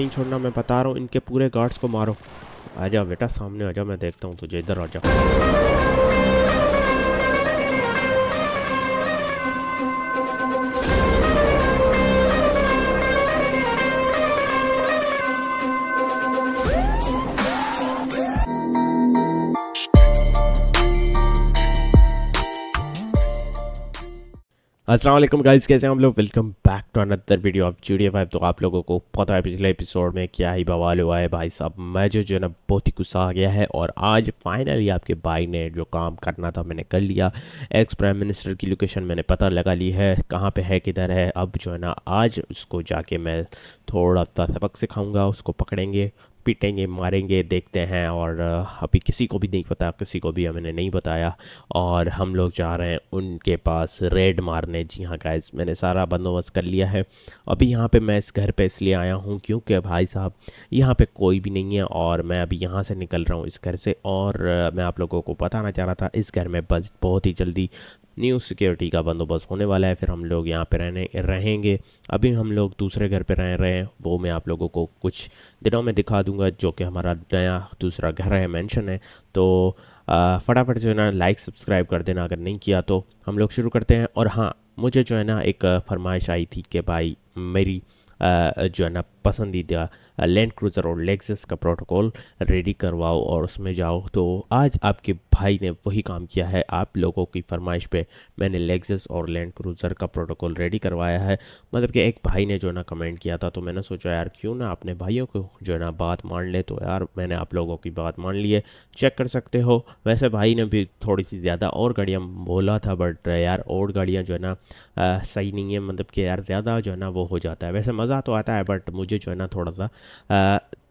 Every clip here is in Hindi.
नहीं छोड़ना मैं बता रहा हूँ इनके पूरे गार्ड्स को मारो आ जाओ बेटा सामने आ जाओ मैं देखता हूँ तुझे इधर आ जाओ असलम गाइज कैसे हम लोग welcome back to another video of G D five तो आप लोगों को पता है पिछले एपिसोड में क्या ही बवाल हुआ है भाई साहब मैं जो जो है ना बहुत ही गुस्सा आ गया है और आज फाइनली आपके भाई ने जो काम करना था मैंने कर लिया एक्स प्राइम मिनिस्टर की लोकेशन मैंने पता लगा ली है कहाँ पे है किधर है अब जो है ना आज उसको जाके मैं थोड़ा सा सबक सिखाऊँगा उसको पकड़ेंगे पीटेंगे मारेंगे देखते हैं और अभी किसी को भी नहीं पता किसी को भी हमने नहीं बताया और हम लोग जा रहे हैं उनके पास रेड मारने जी हाँ गाइस मैंने सारा बंदोबस्त कर लिया है अभी यहाँ पे मैं इस घर पे इसलिए आया हूँ क्योंकि भाई साहब यहाँ पे कोई भी नहीं है और मैं अभी यहाँ से निकल रहा हूँ इस घर से और मैं आप लोगों को बताना चाह रहा था इस घर में बस बहुत ही जल्दी न्यू सिक्योरिटी का बंदोबस्त होने वाला है फिर हम लोग यहाँ पर रहने रहेंगे अभी हम लोग दूसरे घर पर रह रहे हैं वो मैं आप लोगों को कुछ दिनों में दिखा दूंगा जो कि हमारा नया दूसरा घर है मैंशन है तो फटाफट जो है ना लाइक सब्सक्राइब कर देना अगर नहीं किया तो हम लोग शुरू करते हैं और हाँ मुझे जो है ना एक फरमाइश आई थी कि भाई मेरी जो है ना पसंदीदा लैंड क्रूज़र और लेक्सस का प्रोटोकॉल रेडी करवाओ और उसमें जाओ तो आज आपके भाई ने वही काम किया है आप लोगों की फरमाइश पे मैंने लेक्सस और लैंड क्रूज़र का प्रोटोकॉल रेडी करवाया है मतलब कि एक भाई ने जो ना कमेंट किया था तो मैंने सोचा यार क्यों ना अपने भाइयों को जो है ना बात मान ले तो यार मैंने आप लोगों की बात मान ली है चेक कर सकते हो वैसे भाई ने भी थोड़ी सी ज़्यादा और गाड़ियाँ बोला था बट यार और गाड़ियाँ जो है ना सही नहीं है मतलब कि यार ज़्यादा जो है ना वो हो जाता है वैसे मज़ा तो आता है बट मुझे मुझे जो है ना थोड़ा सा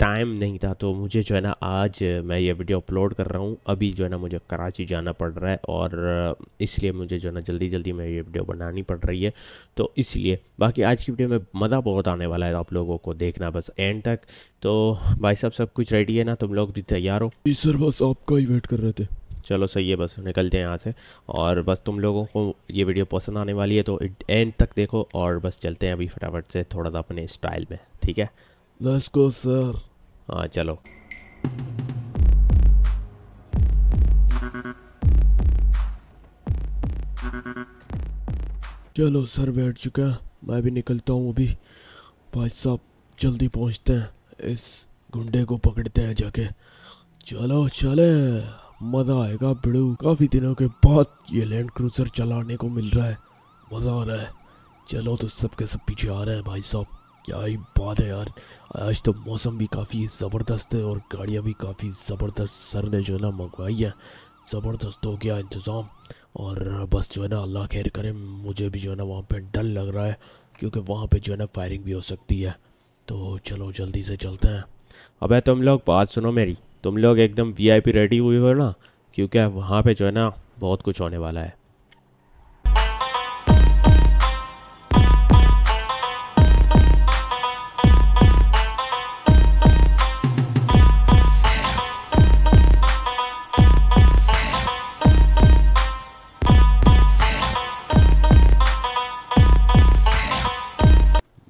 टाइम नहीं था तो मुझे जो है ना आज मैं ये वीडियो अपलोड कर रहा हूँ अभी जो है ना मुझे कराची जाना पड़ रहा है और इसलिए मुझे जो है ना जल्दी जल्दी मैं ये वीडियो बनानी पड़ रही है तो इसलिए बाकी आज की वीडियो में मज़ा बहुत आने वाला है आप लोगों को देखना बस एंड तक तो भाई साहब सब कुछ रेडी है ना तुम लोग भी तैयार हो सर बस आपका ही वेट कर रहे थे चलो सही है बस निकलते हैं यहाँ से और बस तुम लोगों को ये वीडियो पसंद आने वाली है तो एंड तक देखो और बस चलते हैं अभी फटाफट से थोड़ा सा अपने स्टाइल में ठीक है लेट्स सर हाँ चलो चलो सर बैठ चुका मैं भी निकलता हूँ अभी भाई साहब जल्दी पहुँचते हैं इस गुंडे को पकड़ते हैं जाके चलो चले मज़ा आएगा भिड़ू काफ़ी दिनों के बाद ये लैंड क्रूज़र चलाने को मिल रहा है मज़ा आ रहा है चलो तो सब के सब पीछे आ रहे हैं भाई साहब क्या ही बात है यार आज तो मौसम भी काफ़ी ज़बरदस्त है और गाड़ियाँ भी काफ़ी ज़बरदस्त सर ने जो है ना मंगवाई है ज़बरदस्त हो गया इंतज़ाम और बस जो है ना अल्लाह खैर करे मुझे भी जो है ना वहाँ पे डर लग रहा है क्योंकि वहाँ पे जो है ना फायरिंग भी हो सकती है तो चलो जल्दी से चलते हैं अबे तुम लोग बात सुनो मेरी तुम लोग एकदम वीआईपी रेडी हुए हो ना क्योंकि वहाँ पे जो है ना बहुत कुछ होने वाला है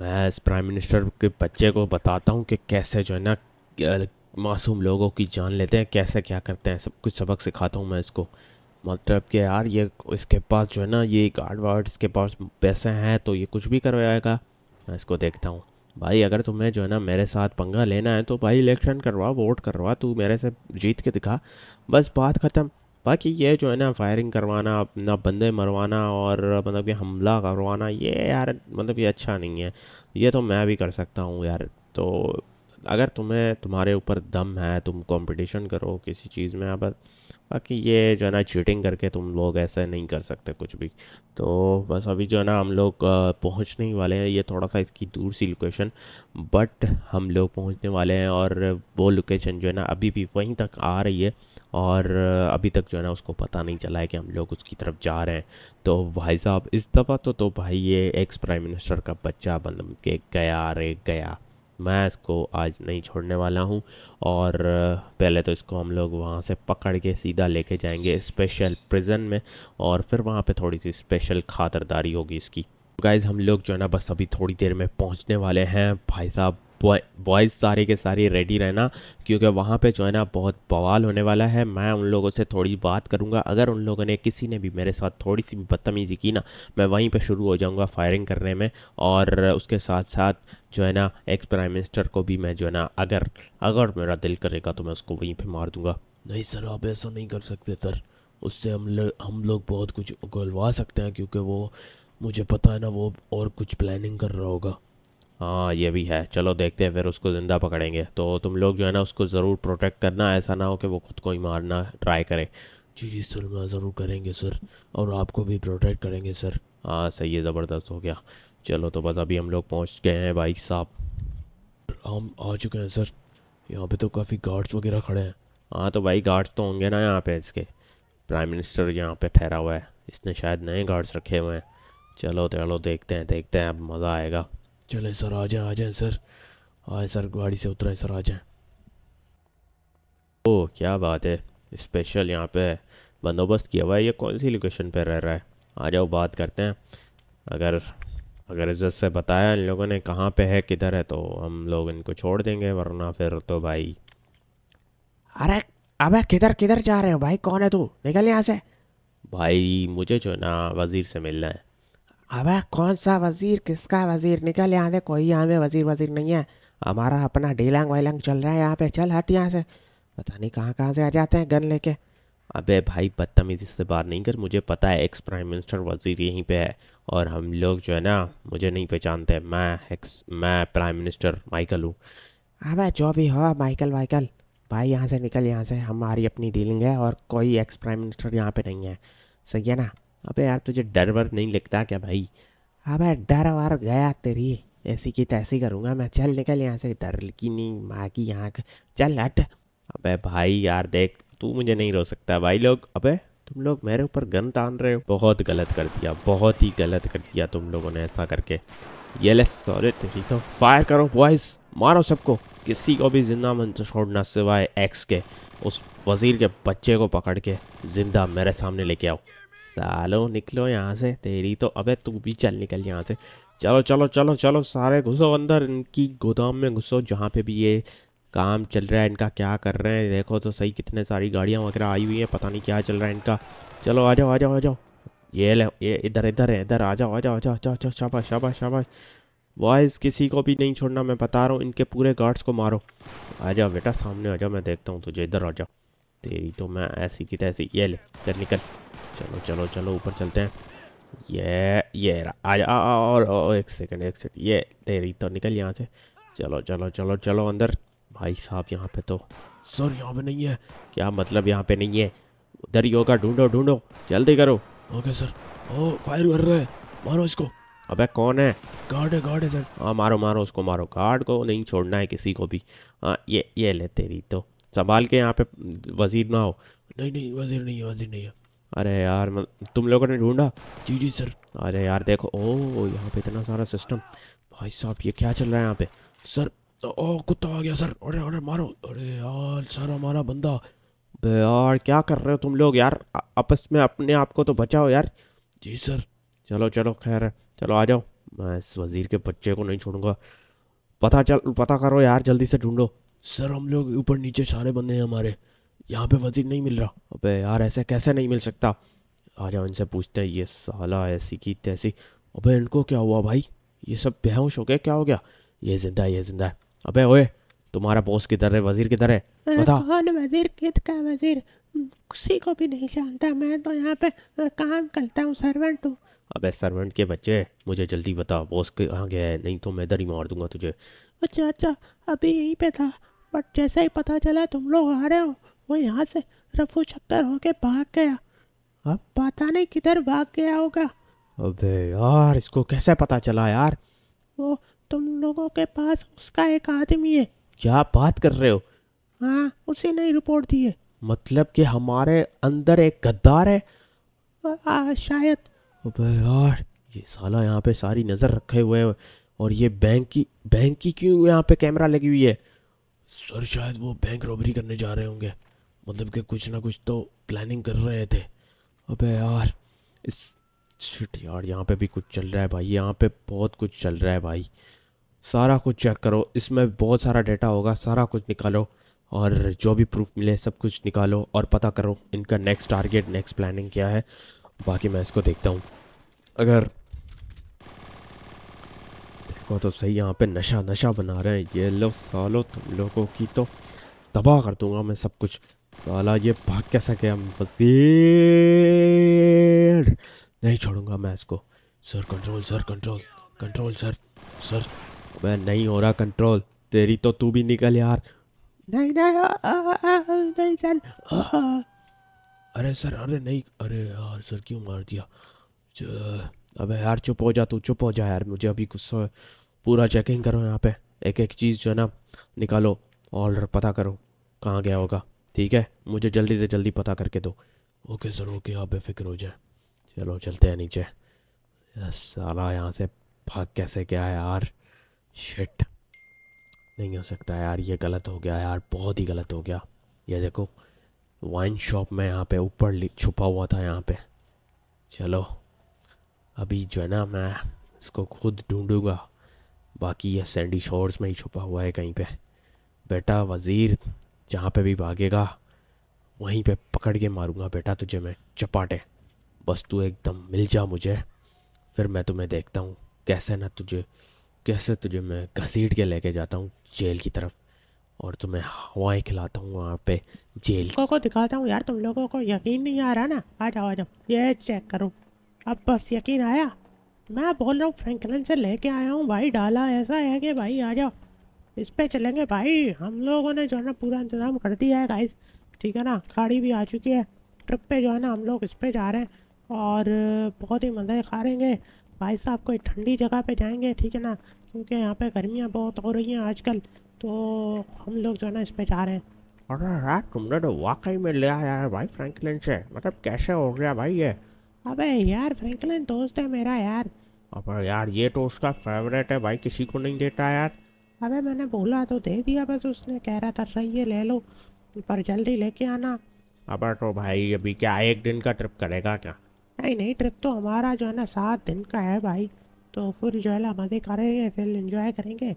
मैं इस प्राइम मिनिस्टर के बच्चे को बताता हूँ कि कैसे जो है ना मासूम लोगों की जान लेते हैं कैसे क्या करते हैं सब कुछ सबक सिखाता हूँ मैं इसको मतलब कि यार ये इसके पास जो है ना ये गार्ड वार्ड इसके पास पैसे हैं तो ये कुछ भी करवाएगा मैं इसको देखता हूँ भाई अगर तुम्हें जो है ना मेरे साथ पंगा लेना है तो भाई इलेक्शन करवा वोट करवा तू मेरे से जीत के दिखा बस बात ख़त्म बाकी ये जो है ना फायरिंग करवाना अपना बंदे मरवाना और मतलब कि हमला करवाना ये यार मतलब ये अच्छा नहीं है ये तो मैं भी कर सकता हूँ यार तो अगर तुम्हें तुम्हारे ऊपर दम है तुम कंपटीशन करो किसी चीज़ में अब बाकी ये जो है ना चीटिंग करके तुम लोग ऐसा नहीं कर सकते कुछ भी तो बस अभी जो है ना हम लोग पहुंचने ही वाले हैं ये थोड़ा सा इसकी दूर सी लोकेशन बट हम लोग पहुंचने वाले हैं और वो लोकेशन जो है ना अभी भी वहीं तक आ रही है और अभी तक जो है ना उसको पता नहीं चला है कि हम लोग उसकी तरफ जा रहे हैं तो भाई साहब इस दफ़ा तो, तो भाई ये एक्स प्राइम मिनिस्टर का बच्चा बंद के गया रे गया मैं इसको आज नहीं छोड़ने वाला हूँ और पहले तो इसको हम लोग वहाँ से पकड़ के सीधा लेके जाएंगे स्पेशल प्रिजन में और फिर वहाँ पे थोड़ी सी स्पेशल खातरदारी होगी इसकी गाइज़ हम लोग जो है ना बस अभी थोड़ी देर में पहुँचने वाले हैं भाई साहब बॉयज़ सारे के सारे रेडी रहना क्योंकि वहाँ पे जो है ना बहुत बवाल होने वाला है मैं उन लोगों से थोड़ी बात करूँगा अगर उन लोगों ने किसी ने भी मेरे साथ थोड़ी सी भी बदतमीज़ी की ना मैं वहीं पर शुरू हो जाऊँगा फायरिंग करने में और उसके साथ साथ जो है ना एक्स प्राइम मिनिस्टर को भी मैं जो है ना अगर अगर मेरा दिल करेगा तो मैं उसको वहीं पर मार दूँगा नहीं सर आप ऐसा नहीं कर सकते सर उससे हम लोग हम लोग बहुत कुछ गलवा सकते हैं क्योंकि वो मुझे पता है ना वो और कुछ प्लानिंग कर रहा होगा हाँ ये भी है चलो देखते हैं फिर उसको ज़िंदा पकड़ेंगे तो तुम लोग जो है ना उसको ज़रूर प्रोटेक्ट करना ऐसा ना हो कि वो खुद को ही मारना ट्राई करे जी जी सर मैं ज़रूर करेंगे सर और आपको भी प्रोटेक्ट करेंगे सर हाँ सही है ज़बरदस्त हो गया चलो तो बस अभी हम लोग पहुँच गए हैं भाई साहब हम आ चुके हैं सर यहाँ पर तो काफ़ी गार्ड्स वगैरह खड़े हैं हाँ तो भाई गार्ड्स तो होंगे ना यहाँ पे इसके प्राइम मिनिस्टर यहाँ पे ठहरा हुआ है इसने शायद नए गार्ड्स रखे हुए हैं चलो चलो देखते हैं देखते हैं अब मज़ा आएगा चले सर आ जाए आ जाए सर आए सर गाड़ी से उतरा है सर आ जाए ओह क्या बात है स्पेशल यहाँ पे बंदोबस्त किया हुआ है ये कौन सी लोकेशन पे रह रहा है आ जाओ बात करते हैं अगर अगर इज्जत से बताया इन लोगों ने कहाँ पे है किधर है तो हम लोग इनको छोड़ देंगे वरना फिर तो भाई अरे अबे किधर किधर जा रहे हो भाई कौन है तू निकल यहाँ से भाई मुझे जो ना वज़ीर से मिलना है अब कौन सा वजीर किसका वजीर निकल यहाँ से कोई यहाँ पे वजीर वजीर नहीं है हमारा अपना डीलैंग वाइलैंग चल रहा है यहाँ पे चल हट यहाँ से पता नहीं कहाँ कहाँ से आ जाते हैं गन लेके अबे भाई बदतमीजी से बात नहीं कर मुझे पता है एक्स प्राइम मिनिस्टर वजीर यहीं पे है और हम लोग जो है ना मुझे नहीं पहचानते मैं एक्स मैं प्राइम मिनिस्टर माइकल हूँ अबे जो भी हो माइकल वाइकल भाई यहाँ से निकल यहाँ से हमारी अपनी डीलिंग है और कोई एक्स प्राइम मिनिस्टर यहाँ पे नहीं है सही है ना अबे यार तुझे डर वर नहीं लगता क्या भाई अबे हाँ डर वार गया तेरी ऐसी की तैसी करूँगा मैं चल निकल यहाँ से डर की नहीं माँ की यहाँ चल हट अबे भाई यार देख तू मुझे नहीं रो सकता भाई लोग अबे तुम लोग मेरे ऊपर गन तान रहे हो बहुत गलत कर दिया बहुत ही गलत कर दिया तुम लोगों ने ऐसा करके ये ले सॉरी तेरी तो फायर करो वॉइस मारो सबको किसी को भी जिंदा मन छोड़ना सिवाय एक्स के उस वजीर के बच्चे को पकड़ के जिंदा मेरे सामने लेके आओ सालो निकलो यहाँ से तेरी तो अबे तू भी चल निकल यहाँ से चलो चलो चलो चलो सारे घुसो अंदर इनकी गोदाम में घुसो जहाँ पे भी ये काम चल रहा है इनका क्या कर रहे हैं देखो तो सही कितने सारी गाड़ियाँ वगैरह आई हुई हैं पता नहीं क्या चल रहा है इनका चलो आ जाओ आ जाओ आ जाओ ये ले ये इधर इधर है इधर आ जाओ आ जाओ आ जाओ आ जाओ शाबाश शाबाश शाबाश बॉयज़ किसी को भी नहीं छोड़ना मैं बता रहा हूँ इनके पूरे गार्ड्स को मारो आ जाओ बेटा सामने आ जाओ मैं देखता हूँ तुझे इधर आ जाओ तेरी तो मैं ऐसी की तैसी ये ले चल निकल चलो चलो चलो ऊपर चलते हैं ये ये आ जा और, एक सेकंड एक सेकंड ये तेरी तो निकल यहाँ से चलो चलो चलो चलो अंदर भाई साहब यहाँ पे तो सर यहाँ पे नहीं है क्या मतलब यहाँ पे नहीं है उधर ही होगा ढूंढो ढूंढो जल्दी करो ओके सर ओ फायर कर रहे मारो इसको अबे कौन है गार्ड है गार्ड है सर हाँ मारो मारो उसको मारो गार्ड को नहीं छोड़ना है किसी को भी हाँ ये ये ले तेरी तो संभाल के यहाँ पे वज़ीर ना हो नहीं नहीं वज़ीर नहीं है वज़ीर नहीं है अरे यार तुम लोगों ने ढूंढा जी जी सर अरे यार देखो ओ यहाँ पे इतना सारा सिस्टम भाई साहब ये क्या चल रहा है यहाँ पे सर ओ कुत्ता आ गया सर अरे अरे मारो अरे यार सर हमारा बंदा यार क्या कर रहे हो तुम लोग यार आपस में अपने आप को तो बचाओ यार जी सर चलो चलो खैर चलो आ जाओ मैं इस वज़ीर के बच्चे को नहीं छोड़ूंगा पता चल पता करो यार जल्दी से ढूंढो सर हम लोग ऊपर नीचे सारे बंदे हैं हमारे यहाँ पे वजीर नहीं मिल रहा अबे यार ऐसे कैसे नहीं मिल सकता आ जाओ इनसे पूछते हैं ये साला ऐसी की तैसी अबे इनको क्या हुआ भाई ये सब बेहोश हो गया क्या हो गया ये जिंदा है ये जिंदा है अबे ओए तुम्हारा बॉस किधर है वजीर किधर है बता कौन वजीर कित का वजीर किसी को भी नहीं जानता मैं तो यहाँ पे काम करता हूँ सर्वेंट हूँ अबे सर्वेंट के बच्चे मुझे जल्दी बता बॉस कहाँ गया है नहीं तो मैं इधर ही मार दूंगा तुझे अच्छा अच्छा अभी यहीं पे था बट जैसे ही पता चला तुम लोग आ रहे हो वो यहाँ से रफू छक्कर होके भाग गया अब पता नहीं किधर भाग गया होगा अबे यार इसको कैसे पता चला यार वो तुम लोगों के पास उसका एक आदमी है क्या बात कर रहे हो हाँ उसी ने रिपोर्ट दी है मतलब कि हमारे अंदर एक गद्दार है आ, आ शायद अबे यार ये साला यहाँ पे सारी नज़र रखे हुए हैं और ये बैंक की बैंक की क्यों यहाँ पे कैमरा लगी हुई है सर शायद वो बैंक रॉबरी करने जा रहे होंगे मतलब कि कुछ ना कुछ तो प्लानिंग कर रहे थे अबे यार इस छठ यार यहाँ पे भी कुछ चल रहा है भाई यहाँ पे बहुत कुछ चल रहा है भाई सारा कुछ चेक करो इसमें बहुत सारा डाटा होगा सारा कुछ निकालो और जो भी प्रूफ मिले सब कुछ निकालो और पता करो इनका नेक्स्ट टारगेट नेक्स्ट प्लानिंग क्या है बाकी मैं इसको देखता हूँ अगर को तो, तो सही यहाँ पे नशा नशा बना रहे हैं ये लो सालो तुम लोगों की तो तबाह कर दूंगा मैं सब कुछ साला ये भाग कैसा गया बसीर नहीं छोड़ूंगा मैं इसको sir control sir control control sir sir मैं नहीं हो रहा कंट्रोल तेरी तो तू भी निकल यार नहीं नहीं नहीं सर अरे सर अरे नहीं अरे यार सर क्यों मार दिया अबे यार चुप हो जा तू चुप हो जा यार मुझे अभी गुस्सा है पूरा चेकिंग करो यहाँ पे एक एक चीज़ जो है ना निकालो ऑर्डर पता करो कहाँ गया होगा ठीक है मुझे जल्दी से जल्दी पता करके दो ओके सर ओके आप बेफिक्र हो जाए चलो चलते हैं नीचे सारा यहाँ से भाग कैसे गया यार शिट नहीं हो सकता यार ये गलत हो गया यार बहुत ही गलत हो गया ये देखो वाइन शॉप में यहाँ पे ऊपर छुपा हुआ था यहाँ पे चलो अभी जो है ना मैं इसको खुद ढूंढूंगा बाकी यह सैंडी शोर्स में ही छुपा हुआ है कहीं पे बेटा वज़ीर जहाँ पे भी भागेगा वहीं पे पकड़ के मारूंगा बेटा तुझे मैं चपाटे बस तू एकदम मिल जा मुझे फिर मैं तुम्हें देखता हूँ कैसे ना तुझे कैसे तुझे मैं घसीट के लेके जाता हूँ जेल की तरफ और तुम्हें हवाएं खिलाता हूँ वहाँ पे जेल को, को दिखाता हूँ यार तुम लोगों को यकीन नहीं आ रहा ना आ जाओ आ जाओ ये चेक करो अब बस यकीन आया मैं बोल रहा हूँ फ्रैंकलन से लेके आया हूँ भाई डाला ऐसा है कि भाई आ जाओ इस पर चलेंगे भाई हम लोगों ने जो है ना पूरा इंतज़ाम कर दिया है गाइस ठीक है ना गाड़ी भी आ चुकी है ट्रिप पे जो है ना हम लोग इस पर जा रहे हैं और बहुत ही मज़े खा रहेंगे भाई साहब कोई ठंडी जगह पे जाएंगे ठीक है ना क्योंकि यहाँ पे गर्मियाँ बहुत हो रही हैं आजकल तो हम लोग जो है ना इस पर जा रहे हैं और यार तुमने तो वाकई में लिया है भाई फ्रैंकलिन से मतलब कैसे हो गया भाई ये अबे यार फ्रैंकलिन दोस्त है मेरा यार अब यार ये तो उसका फेवरेट है भाई किसी को नहीं देता यार अबे मैंने बोला तो दे दिया बस उसने कह रहा था सही है ले लो पर जल्दी लेके आना अब तो भाई अभी क्या एक दिन का ट्रिप करेगा क्या नहीं नहीं ट्रिप तो हमारा जो है ना सात दिन का है भाई तो फिर जो है ना मजे करेंगे फिर इंजॉय करेंगे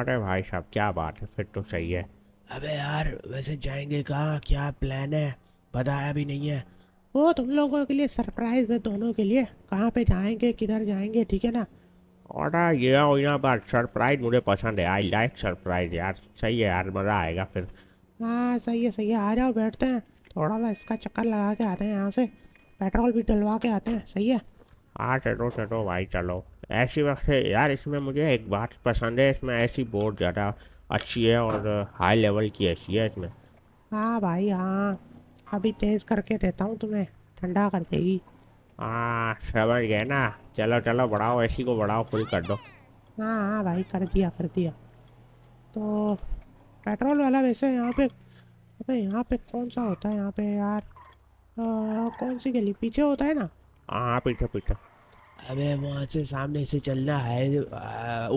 अरे भाई साहब क्या बात है फिर तो सही है अबे यार वैसे जाएंगे कहाँ क्या प्लान है बताया भी नहीं है वो तुम लोगों के लिए सरप्राइज है दोनों के लिए कहाँ पे जाएंगे किधर जाएंगे ठीक है ना ऑर्डर ये हो यहाँ पर सरप्राइज मुझे पसंद है आई लाइक सरप्राइज यार सही है यार मज़ा आएगा फिर हाँ सही है सही है आ जाओ बैठते हैं थोड़ा सा इसका चक्कर लगा के आते हैं यहाँ से पेट्रोल भी डलवा के आते हैं सही है हाँ चलो चलो भाई चलो ऐसी वक्त यार इसमें मुझे एक बात पसंद है इसमें ऐसी बहुत ज़्यादा अच्छी है और हाई लेवल की ऐसी है इसमें हाँ भाई हाँ अभी तेज़ करके देता हूँ तुम्हें ठंडा कर देगी हाँ समझ गए ना चलो चलो बढ़ाओ ऐसी को बढ़ाओ फुल कर दो हाँ हाँ भाई कर दिया कर दिया तो पेट्रोल वाला वैसे यहाँ पे अबे यहाँ पे कौन सा होता है यहाँ पे यार आ, कौन सी गली पीछे होता है ना हाँ पीछे पीछे अबे वहाँ से सामने से चलना है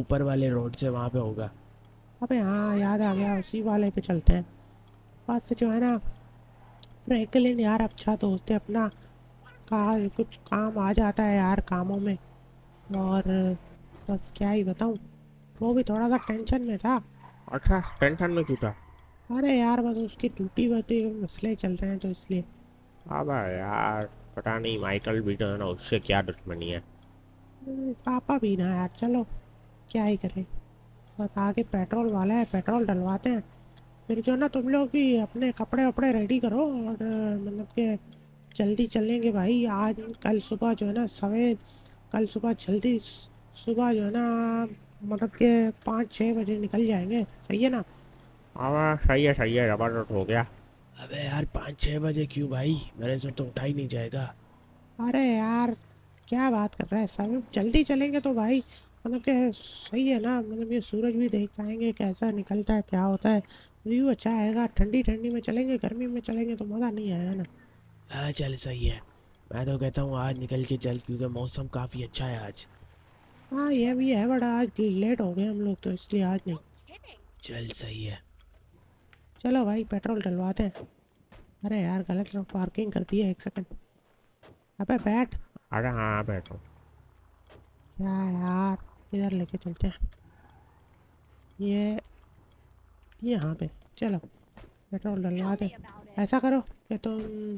ऊपर वाले रोड से वहाँ पे होगा अबे हाँ याद आ गया उसी वाले पे चलते हैं बस जो है ना फ्रैंकलिन यार अच्छा दोस्त तो है अपना कहा कुछ काम आ जाता है यार कामों में और बस क्या ही बताऊँ वो भी थोड़ा सा टेंशन में था अच्छा टेंशन में क्यों था अरे यार बस उसकी टूटी वाटी मसले चल रहे हैं तो इसलिए अब यार पता नहीं माइकल भी तो ना उससे क्या दुश्मनी है पापा भी ना यार चलो क्या ही करें बस आगे पेट्रोल वाला है पेट्रोल डलवाते हैं फिर जो ना तुम लोग भी अपने कपड़े वपड़े रेडी करो और मतलब के जल्दी चलेंगे भाई आज कल सुबह जो है ना सवेर कल सुबह जल्दी सुबह जो है ना मतलब के पाँच छः बजे निकल जाएंगे सही है ना हाँ, हाँ सही है सही है जबरदस्त हो गया अबे यार पाँच छः बजे क्यों भाई मेरे से तो उठा ही नहीं जाएगा अरे यार क्या बात कर रहा है सब जल्दी चलेंगे तो भाई मतलब के सही है ना मतलब ये सूरज भी देख पाएंगे कैसा निकलता है क्या होता है व्यू अच्छा आएगा ठंडी ठंडी में चलेंगे गर्मी में चलेंगे तो मज़ा नहीं आएगा ना हाँ चल सही है मैं तो कहता हूँ आज निकल के चल क्योंकि मौसम काफ़ी अच्छा है आज हाँ ये भी है बट आज लेट हो गए हम लोग तो इसलिए आज नहीं चल सही है चलो भाई पेट्रोल डलवाते हैं अरे यार गलत पार्किंग कर दी है एक सेकंड अबे बैठ अरे हाँ बैठो यार इधर लेके चलते हैं ये यहाँ पे चलो पेट्रोल तो डलवा दे ऐसा करो कि तुम तो,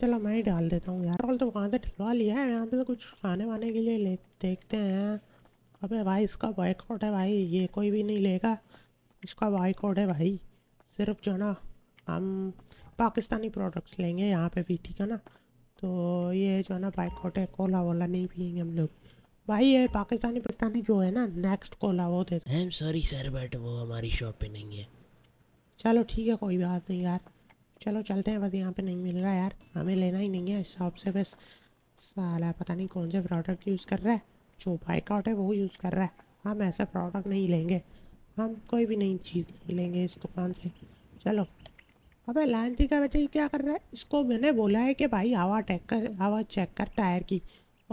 चलो मैं ही डाल देता हूँ यार तो वहाँ से डलवा लिया है यहाँ पे तो कुछ खाने वाने के लिए ले देखते हैं अबे भाई इसका बॉयकॉट है भाई ये कोई भी नहीं लेगा इसका बॉयकॉट है भाई सिर्फ जो ना हम पाकिस्तानी प्रोडक्ट्स लेंगे यहाँ पे भी ठीक है ना तो ये जो है ना बाइकआउट है कोला वोला नहीं पियेंगे हम लोग भाई ये पाकिस्तानी पाकिस्तानी जो है ना नेक्स्ट कॉल आओ थे I am sorry sir but वो हमारी शॉप पे नहीं है चलो ठीक है कोई बात नहीं यार चलो चलते हैं बस यहाँ पे नहीं मिल रहा यार हमें लेना ही नहीं है इस शॉप से बस साला पता नहीं कौन से प्रोडक्ट यूज़ कर रहा है जो बाइकआउट है वो यूज़ कर रहा है हम ऐसा प्रोडक्ट नहीं लेंगे हम कोई भी नई चीज़ नहीं लेंगे इस दुकान से चलो अबे लांटी का बेटे क्या कर रहा है इसको मैंने बोला है कि भाई हवा टैक कर हवा चेक कर टायर की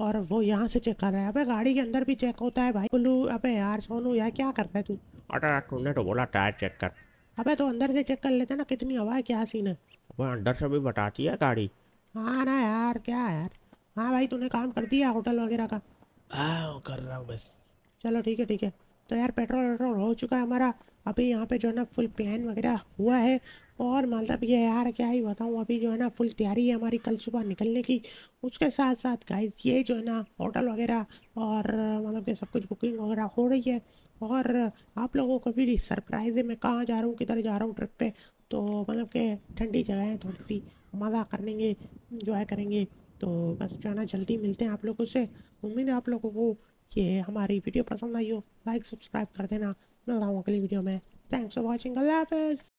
और वो यहाँ से चेक कर रहा है अबे गाड़ी के अंदर भी चेक होता है भाई बोलू अबे यार सोनू यार क्या करता है तू अटा तूने तो बोला टायर चेक कर अबे तो अंदर से चेक कर लेते ना कितनी हवा है क्या सीन है वो अंदर से भी बताती है गाड़ी हाँ ना यार क्या यार हाँ भाई तूने काम कर दिया होटल वगैरह का हाँ कर रहा हूँ बस चलो ठीक है ठीक है तो यार पेट्रोल वेट्रोल हो चुका है हमारा अभी यहाँ पे जो है ना फुल प्लान वगैरह हुआ है और मतलब ये यार क्या ही बताऊँ अभी जो है ना फुल तैयारी है हमारी कल सुबह निकलने की उसके साथ साथ गाइस ये जो है ना होटल वगैरह और मतलब कि सब कुछ बुकिंग वगैरह हो रही है और आप लोगों को भी सरप्राइज है मैं कहाँ जा रहा हूँ किधर जा रहा हूँ ट्रिप पे तो मतलब के ठंडी जगह है थोड़ी सी मज़ा करेंगे इंजॉय करेंगे तो बस जो है ना जल्दी मिलते हैं आप लोगों से उम्मीद है आप लोगों को ये हमारी वीडियो पसंद आई हो लाइक सब्सक्राइब कर देना not a long video, man. Thanks for watching, I love us.